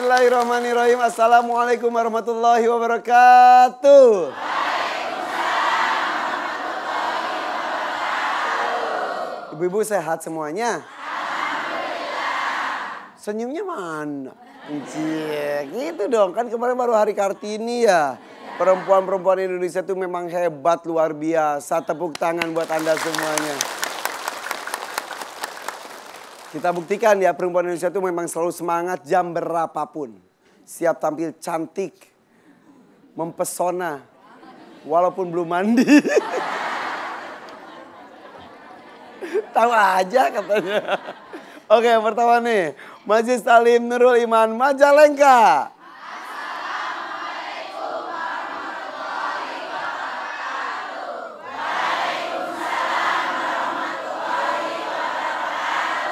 Bismillahirrahmanirrahim. Assalamualaikum warahmatullahi wabarakatuh. Ibu-ibu sehat semuanya? Senyumnya mana? Cie, gitu dong. Kan kemarin baru hari Kartini ya. Perempuan-perempuan Indonesia itu memang hebat, luar biasa. Tepuk tangan buat Anda semuanya. Kita buktikan ya perempuan Indonesia itu memang selalu semangat jam berapapun. Siap tampil cantik, mempesona, walaupun belum mandi. Tahu aja katanya. Oke pertama nih, Majlis Salim Nurul Iman Majalengka.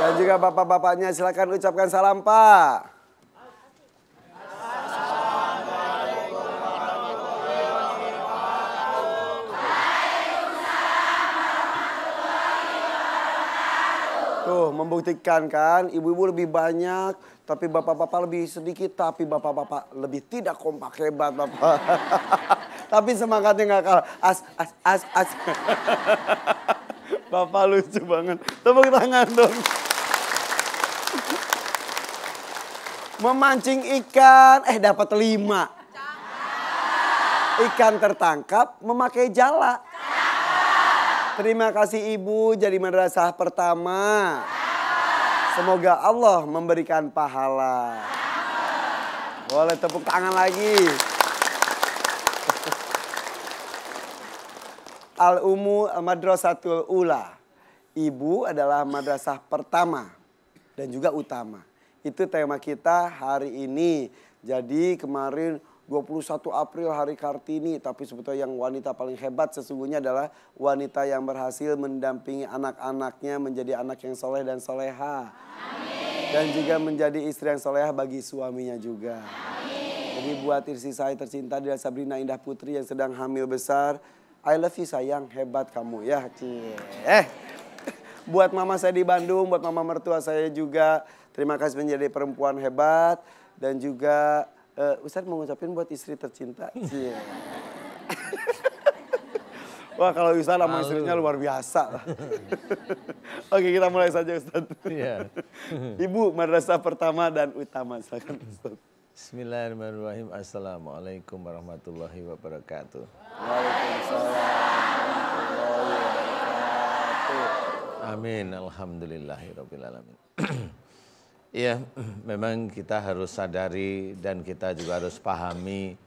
Dan juga bapak-bapaknya silakan ucapkan salam Pak. Tuh, membuktikan kan, ibu-ibu lebih banyak, tapi bapak-bapak lebih sedikit, tapi bapak-bapak lebih tidak kompak. Hebat, bapak. tapi semangatnya nggak kalah. As, as, as, as. bapak lucu banget. Tepuk tangan dong. Memancing ikan, eh dapat lima. Ikan tertangkap memakai jala. Terima kasih Ibu jadi madrasah pertama. Semoga Allah memberikan pahala. Boleh tepuk tangan lagi. Al-Umu Madrasatul Ula. Ibu adalah madrasah pertama dan juga utama. Itu tema kita hari ini. Jadi kemarin 21 April hari Kartini tapi sebetulnya yang wanita paling hebat sesungguhnya adalah wanita yang berhasil mendampingi anak-anaknya menjadi anak yang soleh dan soleha. Amin. Dan juga menjadi istri yang soleha bagi suaminya juga. Amin. Jadi buat istri saya tercinta dia Sabrina Indah Putri yang sedang hamil besar. I love you sayang, hebat kamu ya. Cie. Eh, buat mama saya di Bandung, buat mama mertua saya juga Terima kasih menjadi perempuan hebat dan juga uh, Ustadz mau ngucapin buat istri tercinta. Iya. Wah kalau Ustadz sama istrinya luar biasa. Oke kita mulai saja Ustadz. Iya. Ibu madrasah pertama dan utama silakan Ustadz. Bismillahirrahmanirrahim. Assalamualaikum warahmatullahi wabarakatuh. Waalaikumsalam. Amin. Alhamdulillahirrahmanirrahim. Ya memang kita harus sadari dan kita juga harus pahami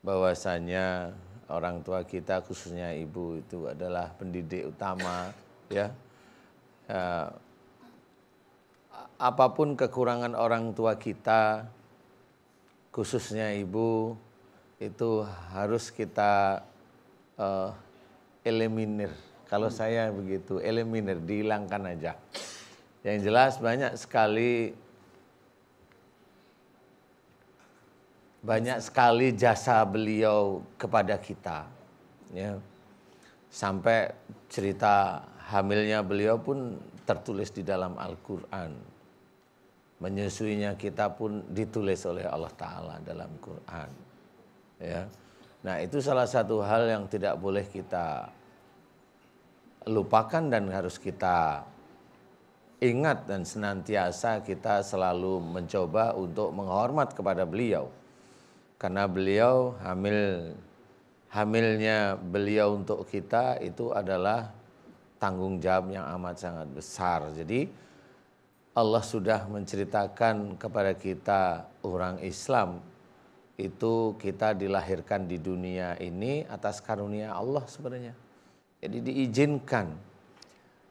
bahwasanya orang tua kita khususnya ibu itu adalah pendidik utama ya. ya. Apapun kekurangan orang tua kita khususnya ibu itu harus kita uh, eliminir. Kalau hmm. saya begitu, eliminir, dihilangkan aja. Yang jelas banyak sekali banyak sekali jasa beliau kepada kita. Ya. Sampai cerita hamilnya beliau pun tertulis di dalam Al-Quran. Menyusuinya kita pun ditulis oleh Allah Ta'ala dalam Quran. Ya. Nah itu salah satu hal yang tidak boleh kita lupakan dan harus kita ingat dan senantiasa kita selalu mencoba untuk menghormat kepada beliau karena beliau hamil hamilnya beliau untuk kita itu adalah tanggung jawab yang amat sangat besar. Jadi Allah sudah menceritakan kepada kita orang Islam itu kita dilahirkan di dunia ini atas karunia Allah sebenarnya. Jadi diizinkan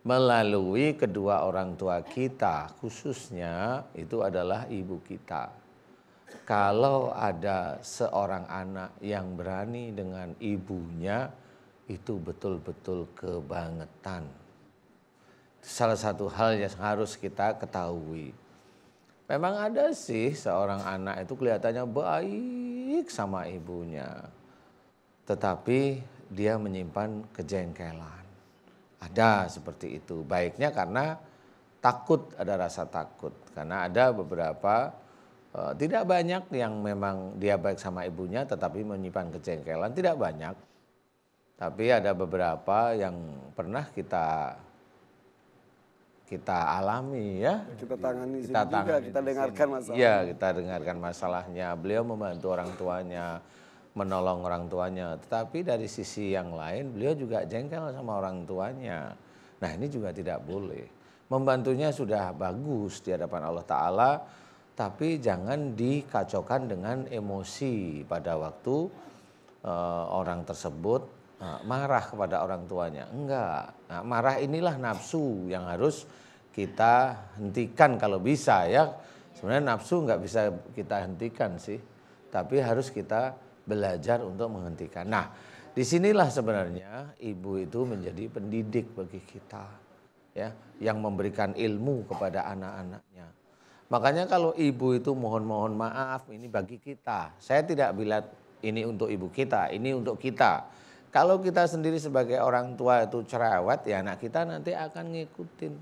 melalui kedua orang tua kita khususnya itu adalah ibu kita kalau ada seorang anak yang berani dengan ibunya itu betul-betul kebangetan. Salah satu hal yang harus kita ketahui. Memang ada sih seorang anak itu kelihatannya baik sama ibunya. Tetapi dia menyimpan kejengkelan. Ada seperti itu. Baiknya karena takut, ada rasa takut. Karena ada beberapa Eh, tidak banyak yang memang dia baik sama ibunya tetapi menyimpan kejengkelan tidak banyak tapi ada beberapa yang pernah kita kita alami ya kita tangani kita tangani juga, kita dengarkan masalahnya ya kita dengarkan masalahnya beliau membantu orang tuanya menolong orang tuanya tetapi dari sisi yang lain beliau juga jengkel sama orang tuanya nah ini juga tidak boleh membantunya sudah bagus di hadapan Allah Taala tapi jangan dikacaukan dengan emosi pada waktu uh, orang tersebut uh, marah kepada orang tuanya. Enggak, nah, marah inilah nafsu yang harus kita hentikan kalau bisa ya. Sebenarnya nafsu nggak bisa kita hentikan sih, tapi harus kita belajar untuk menghentikan. Nah, disinilah sebenarnya ibu itu menjadi pendidik bagi kita, ya, yang memberikan ilmu kepada anak-anaknya Makanya kalau ibu itu mohon-mohon maaf ini bagi kita. Saya tidak bilang ini untuk ibu kita, ini untuk kita. Kalau kita sendiri sebagai orang tua itu cerewet, ya anak kita nanti akan ngikutin.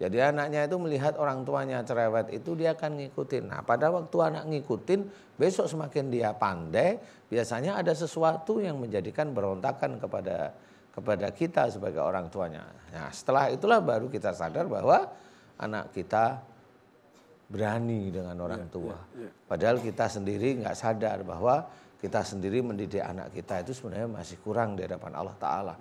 Jadi anaknya itu melihat orang tuanya cerewet itu dia akan ngikutin. Nah pada waktu anak ngikutin, besok semakin dia pandai, biasanya ada sesuatu yang menjadikan berontakan kepada kepada kita sebagai orang tuanya. Nah setelah itulah baru kita sadar bahwa anak kita berani dengan orang ya, ya, tua. Ya. Padahal kita sendiri nggak sadar bahwa kita sendiri mendidik anak kita itu sebenarnya masih kurang di hadapan Allah Ta'ala.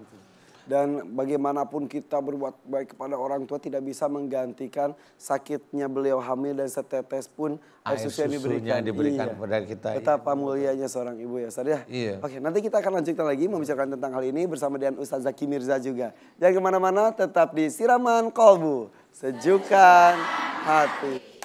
Dan bagaimanapun kita berbuat baik kepada orang tua tidak bisa menggantikan sakitnya beliau hamil dan setetes pun air susu yang diberikan, diberikan iya. kepada kita. Betapa iya. mulianya seorang ibu ya Ustaz Iya. Oke nanti kita akan lanjutkan lagi membicarakan tentang hal ini bersama dengan Ustaz Zaki Mirza juga. Jangan kemana-mana tetap di Siraman Kolbu. Sejukan hati.